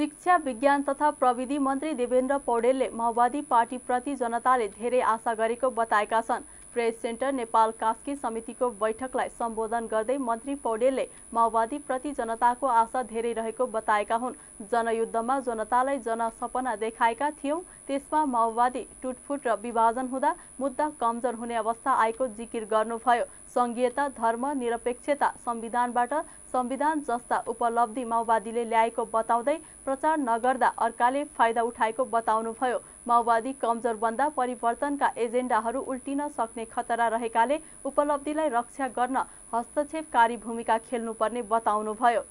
शिक्षा विज्ञान तथा प्रविधि मन्त्री देवेन्द्र पौडेलले माओवादी पार्टीप्रति जनताले धेरै आशा गरेको बताएका छन् प्रेस सेन्टर नेपाल कास्की समितिको बैठकलाई सम्बोधन गर्दै मन्त्री पौडेलले माओवादीप्रति जनताको आशा धेरै रहेको बताएका हुन् जनयुद्धमा जनतालाई जनसपना देखाएका थियौँ त्यसमा माओवादी टुटफुट र विभाजन हुँदा मुद्दा कमजोर हुने अवस्था आएको जिकिर गर्नुभयो सङ्घीयता धर्म निरपेक्षता संविधानबाट संविधान जस्ता उपलब्धि माओवादीले ल्याएको बताउँदै प्रचार नगर्दा अर्काले फाइदा उठाएको बताउनुभयो माओवादी कमजोरभन्दा परिवर्तनका एजेन्डाहरू उल्टिन सक्ने भेट्ने खतरा रहेकाले उपलब्धिलाई रक्षा गर्न हस्तक्षेपकारी भूमिका खेल्नुपर्ने बताउनुभयो